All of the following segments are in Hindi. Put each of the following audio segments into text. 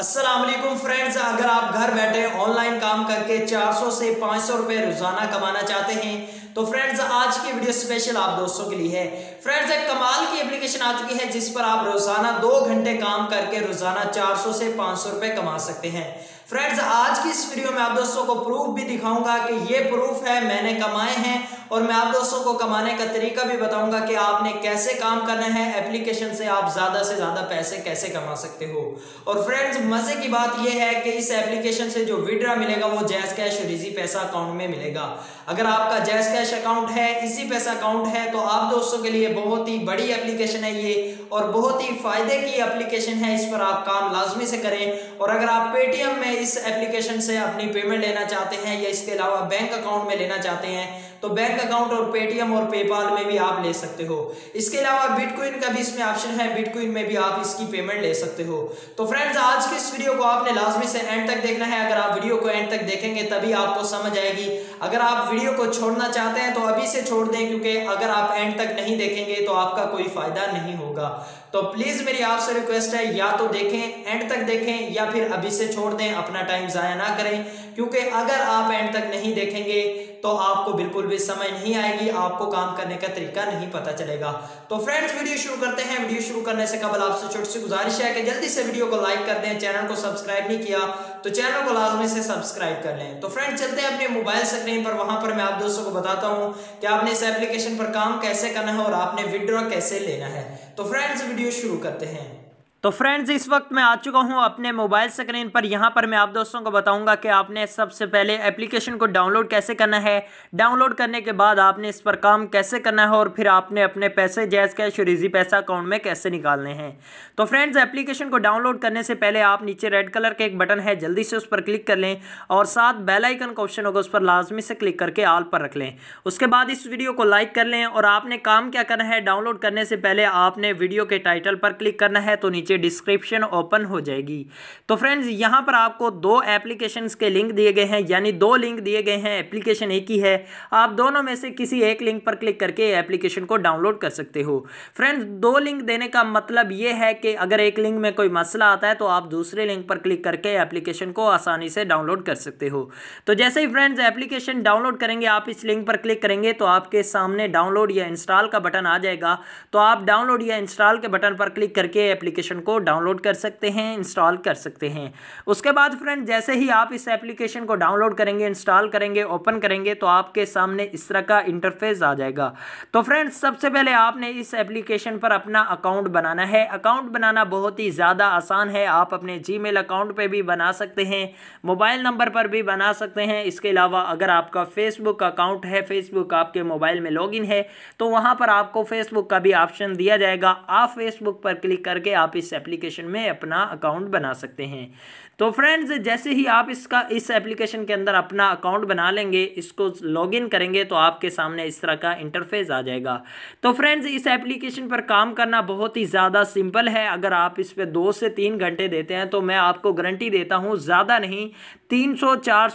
असलम फ्रेंड्स अगर आप घर बैठे ऑनलाइन काम करके 400 से 500 रुपए रोजाना कमाना चाहते हैं तो फ्रेंड्स आज की वीडियो स्पेशल आप दोस्तों के लिए है फ्रेंड्स एक कमाल की एप्लीकेशन आ चुकी है जिस पर आप रोजाना दो घंटे काम करके रोजाना 400 से 500 रुपए कमा सकते हैं फ्रेंड्स आज की इस वीडियो में आप दोस्तों को प्रूफ भी दिखाऊंगा कि ये प्रूफ है मैंने कमाए हैं और मैं आप दोस्तों को कमाने का तरीका भी बताऊंगा कि आपने कैसे काम करना है एप्लीकेशन से आप ज़्यादा से ज़्यादा पैसे कैसे कमा सकते हो और फ्रेंड्स मज़े की बात यह है कि इस एप्लीकेशन से जो विड्रा मिलेगा वो जैस कैश और इजी पैसा अकाउंट में मिलेगा अगर आपका जैस कैश अकाउंट है इसी पैसा अकाउंट है तो आप दोस्तों के लिए बहुत ही बड़ी एप्लीकेशन है ये और बहुत ही फायदे की एप्लीकेशन है इस पर आप काम लाजमी से करें और अगर आप पेटीएम में इस एप्लीकेशन से अपनी पेमेंट लेना चाहते हैं या इसके अलावा बैंक अकाउंट में लेना चाहते हैं तो बैंक अकाउंट और पेटीएम और पेपाल में भी आप ले सकते हो इसके अलावा बिटकॉइन का भी इसमें ऑप्शन है बिटकॉइन में भी आप इसकी पेमेंट ले सकते हो तो फ्रेंड्स आज के इस वीडियो को आपने लाजमी से एंड तक देखना है अगर आप वीडियो को एंड तक देखेंगे तभी आपको समझ आएगी अगर आप वीडियो को छोड़ना चाहते हैं तो अभी से छोड़ दें क्योंकि अगर आप एंड तक नहीं देखेंगे तो आपका कोई फायदा नहीं होगा तो प्लीज मेरी आपसे रिक्वेस्ट है या तो देखें एंड तक देखें या फिर अभी से छोड़ दें अपना टाइम जाया ना करें क्योंकि अगर आप एंड तक नहीं देखेंगे तो आपको बिल्कुल भी समझ नहीं आएगी आपको काम करने का तरीका नहीं पता चलेगा तो फ्रेंड्स वीडियो शुरू करते हैं वीडियो शुरू करने से कबल आपसे छोटी सी गुजारिश है कि जल्दी से वीडियो को लाइक कर दें चैनल को सब्सक्राइब नहीं किया तो चैनल को लाजमी से सब्सक्राइब कर लें तो फ्रेंड्स चलते हैं अपने मोबाइल स्क्रीन पर वहां पर मैं आप दोस्तों को बताता हूं कि आपने इस एप्लीकेशन पर काम कैसे करना है और आपने विड्रॉ कैसे लेना है तो फ्रेंड्स वीडियो शुरू करते हैं तो फ्रेंड्स इस वक्त मैं आ चुका हूं अपने मोबाइल स्क्रीन पर यहां पर मैं आप दोस्तों को बताऊंगा कि आपने सबसे पहले एप्लीकेशन को डाउनलोड कैसे करना है डाउनलोड करने के बाद आपने इस पर काम कैसे करना है और फिर आपने अपने पैसे जैस कैश और इजी पैसा अकाउंट में कैसे निकालने हैं तो फ्रेंड्स एप्लीकेशन को डाउनलोड करने से पहले आप नीचे रेड कलर का एक बटन है जल्दी से उस पर क्लिक कर लें और साथ बेलाइकन का ऑप्शन होगा उस पर लाजमी से क्लिक करके आल पर रख लें उसके बाद इस वीडियो को लाइक कर लें और आपने काम क्या करना है डाउनलोड करने से पहले आपने वीडियो के टाइटल पर क्लिक करना है तो नीचे नीचे डिस्क्रिप्शन ओपन हो जाएगी तो फ्रेंड्स यहाँ पर आपको दो एप्लीकेशन के लिंक दिए गए हैं यानी दो लिंक दिए गए हैं एप्लीकेशन एक ही है आप दोनों में से किसी एक लिंक पर क्लिक करके एप्लीकेशन को डाउनलोड कर सकते हो फ्रेंड्स दो लिंक देने का मतलब ये है कि अगर एक लिंक में कोई मसला आता है तो आप दूसरे लिंक पर क्लिक करके एप्लीकेशन को आसानी से डाउनलोड कर सकते हो तो जैसे ही फ्रेंड्स एप्लीकेशन डाउनलोड करेंगे आप इस लिंक पर क्लिक करेंगे तो आपके सामने डाउनलोड या इंस्टॉल का बटन आ जाएगा तो आप डाउनलोड या इंस्टॉल के बटन पर क्लिक करके एप्लीकेशन को डाउनलोड कर सकते हैं इंस्टॉल कर सकते हैं उसके बाद फ्रेंड जैसे ही आप इस एप्लीकेशन को डाउनलोड करेंगे इंस्टॉल करेंगे ओपन करेंगे तो आपके सामने इस तरह का इंटरफेस आ जाएगा तो फ्रेंड्स सबसे पहले आपने इस एप्लीकेशन पर अपना अकाउंट बनाना है अकाउंट बनाना बहुत ही ज़्यादा आसान है आप अपने जी अकाउंट पर भी बना सकते हैं मोबाइल नंबर पर भी बना सकते हैं इसके अलावा अगर आपका फेसबुक अकाउंट है फेसबुक आपके मोबाइल में लॉग है तो वहाँ पर आपको फेसबुक का भी ऑप्शन दिया जाएगा आप फेसबुक पर क्लिक करके आप इस इस एप्लीकेशन में अपना अकाउंट बना सकते हैं तो फ्रेंड्स जैसे ही आप इसका इस एप्लीकेशन के अंदर अपना अकाउंट बना लेंगे इसको लॉगिन करेंगे तो आपके सामने इस तरह का इंटरफेस आ जाएगा तो फ्रेंड्स इस एप्लीकेशन पर काम करना बहुत ही ज़्यादा सिंपल है अगर आप इस पर दो से तीन घंटे देते हैं तो मैं आपको गारंटी देता हूँ ज़्यादा नहीं तीन सौ चार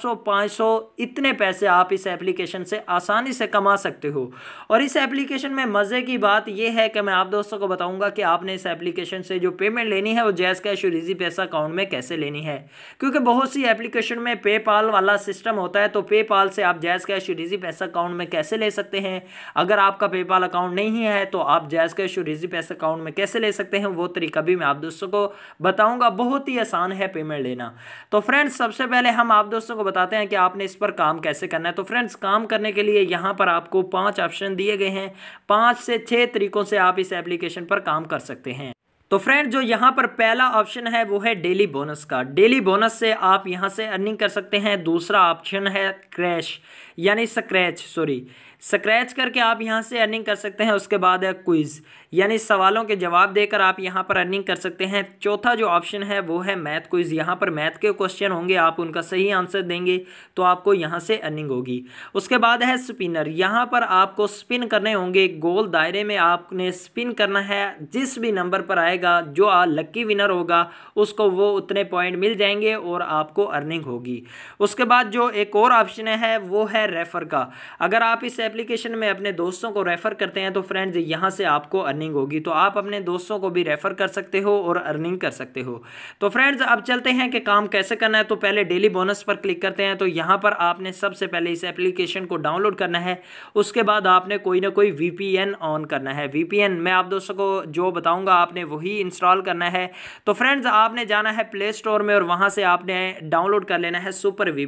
इतने पैसे आप इस एप्लीकेशन से आसानी से कमा सकते हो और इस एप्लीकेशन में मज़े की बात यह है कि मैं आप दोस्तों को बताऊँगा कि आपने इस एप्लीकेशन से जो पेमेंट लेनी है वो जैस कैश और इजी पैसा अकाउंट में कैसे लेनी है क्योंकि बहुत सी एप्लीकेशन में पेपाल वाला सिस्टम होता है तो पेपाल से आप जैस कैश और इजी पैसा अकाउंट में कैसे ले सकते हैं अगर आपका पेपाल अकाउंट नहीं है तो आप जैस कैश और इजी पैसा अकाउंट में कैसे ले सकते हैं वो तरीका भी मैं आप दोस्तों को बताऊँगा बहुत ही आसान है पेमेंट लेना तो फ्रेंड्स सबसे पहले हम आप दोस्तों को बताते हैं कि आपने इस पर काम कैसे करना है तो फ्रेंड्स काम करने के लिए यहाँ पर आपको पाँच ऑप्शन दिए गए हैं पाँच से छः तरीकों से आप इस एप्लीकेशन पर काम कर सकते हैं तो फ्रेंड जो यहाँ पर पहला ऑप्शन है वो है डेली बोनस का डेली बोनस से आप यहाँ से अर्निंग कर सकते हैं दूसरा ऑप्शन है क्रैश यानी स्क्रैच सॉरी स्क्रैच करके आप यहाँ से अर्निंग कर सकते हैं उसके बाद है क्विज़ यानी सवालों के जवाब देकर आप यहाँ पर अर्निंग कर सकते हैं चौथा जो ऑप्शन है वो है मैथ क्विज़ यहाँ पर मैथ के क्वेश्चन होंगे आप उनका सही आंसर देंगे तो आपको यहाँ से अर्निंग होगी उसके बाद है स्पिनर यहाँ पर आपको स्पिन करने होंगे गोल दायरे में आपने स्पिन करना है जिस भी नंबर पर आएगा जो आ, विनर होगा उसको वो उतने पॉइंट मिल जाएंगे और आपको अर्निंग होगी उसके बाद जो एक और ऑप्शन है वो है रेफ़र का अगर आप इस एप्लीकेशन में अपने दोस्तों को रेफ़र करते हैं तो फ्रेंड्स यहाँ से आपको अर्निंग होगी तो आप अपने दोस्तों को भी रेफ़र कर सकते हो और अर्निंग कर सकते हो तो फ्रेंड्स अब चलते हैं कि काम कैसे करना है तो पहले डेली बोनस पर क्लिक करते हैं तो यहाँ पर आपने सबसे पहले इस एप्लीकेशन को डाउनलोड करना है उसके बाद आपने कोई ना कोई वी ऑन करना है वी मैं आप दोस्तों को जो बताऊँगा आपने वही इंस्टॉल करना है तो फ्रेंड्स आपने जाना है प्ले स्टोर में और वहाँ से आपने डाउनलोड कर लेना है सुपर वी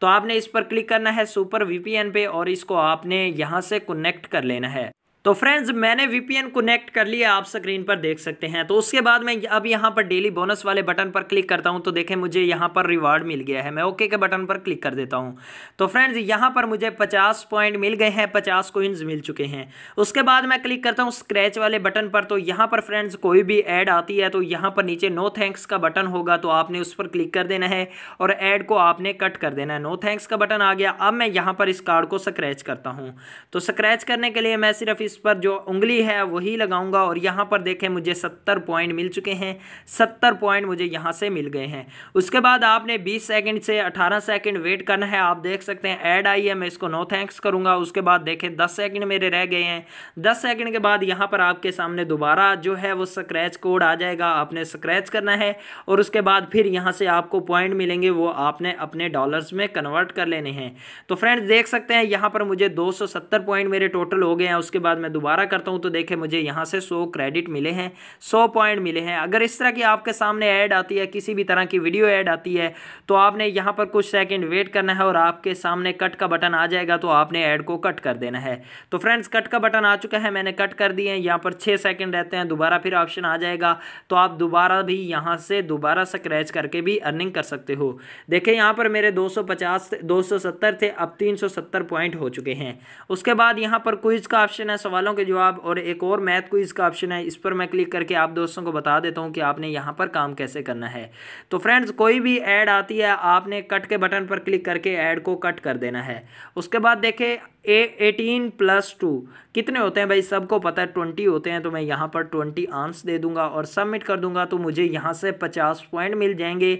तो आपने इस पर क्लिक करना है सुपर वी पे और इसको आप आपने यहाँ से कनेक्ट कर लेना है तो फ्रेंड्स मैंने वीपीएन कनेक्ट कर लिया आप स्क्रीन पर देख सकते हैं तो उसके बाद मैं अब यहाँ पर डेली बोनस वाले बटन पर क्लिक करता हूँ तो देखें मुझे यहाँ पर रिवार्ड मिल गया है मैं ओके के बटन पर क्लिक कर देता हूँ तो फ्रेंड्स यहाँ पर मुझे पचास पॉइंट मिल गए हैं पचास कोइंस मिल चुके हैं उसके बाद मैं क्लिक करता हूँ स्क्रैच वाले बटन पर तो यहाँ पर फ्रेंड्स कोई भी ऐड आती है तो यहाँ पर नीचे नो थैंक्स का बटन होगा तो आपने उस पर क्लिक कर देना है और एड को आपने कट कर देना है नो थैंक्स का बटन आ गया अब मैं यहाँ पर इस कार्ड को स्क्रैच करता हूँ तो स्क्रैच करने के लिए मैं सिर्फ इस इस पर जो उंगली है वही लगाऊंगा और यहाँ पर देखें मुझे सत्तर पॉइंट मिल चुके हैं सत्तर पॉइंट मुझे यहाँ से मिल गए हैं उसके बाद आपने बीस सेकेंड से अठारह सेकेंड वेट करना है आप देख सकते हैं ऐड आई है मैं इसको नो थैंक्स करूँगा उसके बाद देखें दस सेकेंड मेरे रह गए हैं दस सेकेंड के बाद यहाँ पर आपके सामने दोबारा जो है वो स्क्रैच कोड आ जाएगा आपने स्क्रैच करना है और उसके बाद फिर यहाँ से आपको पॉइंट मिलेंगे वो आपने अपने डॉलर्स में कन्वर्ट कर लेने हैं तो फ्रेंड्स देख सकते हैं यहाँ पर मुझे 270 पॉइंट मेरे टोटल हो गए हैं उसके बाद मैं दोबारा करता हूँ तो देखें मुझे यहाँ से सौ क्रेडिट मिले हैं सौ पॉइंट मिले हैं अगर इस तरह की आपके सामने ऐड आती है किसी भी तरह की वीडियो ऐड आती है तो आपने यहाँ पर कुछ सेकेंड वेट करना है और आपके सामने कट का बटन आ जाएगा तो आपने ऐड को कट कर देना है तो फ्रेंड्स कट का बटन आ चुका है मैंने कट कर दिए हैं यहाँ पर छः सेकेंड रहते हैं दोबारा फिर ऑप्शन आ जाएगा तो आप दोबारा भी यहाँ से दोबारा स्क्रैच करके भी अर्निंग कर सकते हो देखें यहाँ पर मेरे 250 270 थे अब 370 पॉइंट हो चुके हैं उसके बाद यहाँ पर क्विज का ऑप्शन है सवाल सवालों के जवाब और एक और मैथ को इसका ऑप्शन है इस पर मैं क्लिक करके आप दोस्तों को बता देता हूँ कि आपने यहाँ पर काम कैसे करना है तो फ्रेंड्स कोई भी ऐड आती है आपने कट के बटन पर क्लिक करके ऐड को कट कर देना है उसके बाद देखें ए एटीन प्लस टू कितने होते हैं भाई सबको पता है ट्वेंटी होते हैं तो मैं यहाँ पर ट्वेंटी आंस दे दूंगा और सबमिट कर दूंगा तो मुझे यहाँ से पचास पॉइंट मिल जाएंगे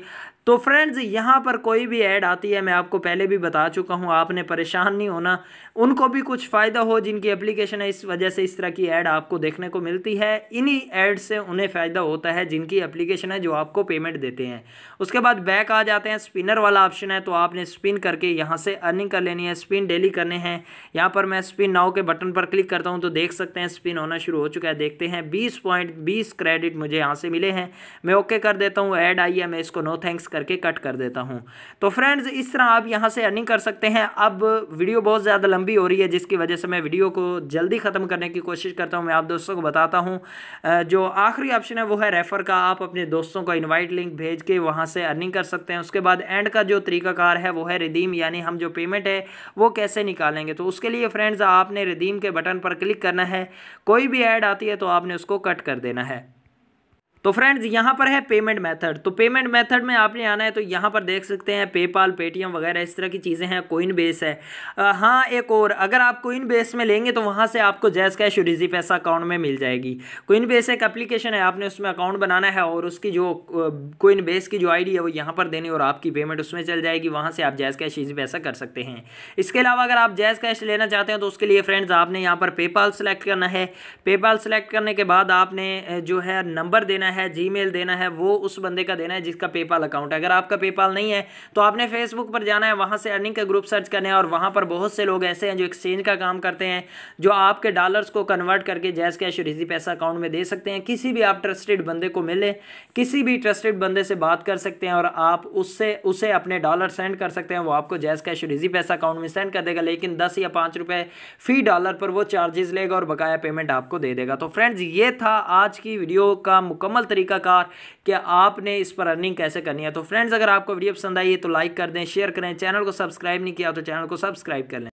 तो फ्रेंड्स यहाँ पर कोई भी ऐड आती है मैं आपको पहले भी बता चुका हूँ आपने परेशान नहीं होना उनको भी कुछ फ़ायदा हो जिनकी एप्लीकेशन है इस वजह से इस तरह की ऐड आपको देखने को मिलती है इन्हीं ऐड से उन्हें फ़ायदा होता है जिनकी एप्लीकेशन है जो आपको पेमेंट देते हैं उसके बाद बैक आ जाते हैं स्पिनर वाला ऑप्शन है तो आपने स्पिन करके यहाँ से अर्निंग कर लेनी है स्पिन डेली करने हैं यहाँ पर मैं स्पिन नाव के बटन पर क्लिक करता हूँ तो देख सकते हैं स्पिन होना शुरू हो चुका है देखते हैं बीस पॉइंट बीस क्रेडिट मुझे यहाँ से मिले हैं मैं ओके कर देता हूँ ऐड आई है मैं इसको नो थैंक्स करके कट कर देता हूँ तो फ्रेंड्स इस तरह आप यहाँ से अर्निंग कर सकते हैं अब वीडियो बहुत ज़्यादा लंबी हो रही है जिसकी वजह से मैं वीडियो को जल्दी ख़त्म करने की कोशिश करता हूँ मैं आप दोस्तों को बताता हूँ जो आखिरी ऑप्शन है वो है रेफ़र का आप अपने दोस्तों को इन्वाइट लिंक भेज के वहाँ से अर्निंग कर सकते हैं उसके बाद एंड का जो तरीकाकार है वो है रिदीम यानी हम जो पेमेंट है वो कैसे निकालेंगे तो उसके लिए फ्रेंड्स आपने रिदीम के बटन पर क्लिक करना है कोई भी ऐड आती है तो आपने उसको कट कर देना है तो फ्रेंड्स यहाँ पर है पेमेंट मेथड तो पेमेंट मेथड में आपने आना है तो यहाँ पर देख सकते हैं पेपाल पेटीएम वगैरह इस तरह की चीज़ें हैं कोइन बेस है आ, हाँ एक और अगर आप कोइन बेस में लेंगे तो वहाँ से आपको जैस कैश और इजी पैसा अकाउंट में मिल जाएगी कोइन बेस एक अप्लीकेशन है आपने उसमें अकाउंट बनाना है और उसकी जो कोइन बेस की जो आईडी है वो यहाँ पर देनी और आपकी पेमेंट उसमें चल जाएगी वहाँ से आप जैस कैश इजी पैसा कर सकते हैं इसके अलावा अगर आप जैस कैश लेना चाहते हैं तो उसके लिए फ्रेंड्स आपने यहाँ पर पेपाल सेलेक्ट करना है पेपाल सेलेक्ट करने के बाद आपने जो है नंबर देना है है जीमेल देना है वो उस बंदे का देना है जिसका पेपाल अकाउंट है अगर आपका पेपाल नहीं है तो आपने फेसबुक पर जाना है वहाँ से अर्निंग का ग्रुप सर्च करना है और वहाँ पर बहुत से लोग ऐसे हैं जो एक्सचेंज का काम करते हैं जो आपके डॉलर्स को कन्वर्ट करके जैस कैश और पैसा अकाउंट में दे सकते हैं किसी भी आप ट्रस्टेड बंदे को मिले किसी भी ट्रस्टेड बंदे से बात कर सकते हैं और आप उससे उसे अपने डॉलर सेंड कर सकते हैं वो आपको जैस कैश और इजी पैसा अकाउंट में सेंड कर देगा लेकिन दस या पाँच रुपये फी डॉलर पर वो चार्जेस लेगा और बकाया पेमेंट आपको दे देगा तो फ्रेंड्स ये था आज की वीडियो का मुकम्मल सिंपल तरीकाकार कि आपने इस पर अर्निंग कैसे करनी है तो फ्रेंड्स अगर आपको वीडियो पसंद आई है तो लाइक कर दें शेयर करें चैनल को सब्सक्राइब नहीं किया तो चैनल को सब्सक्राइब कर लें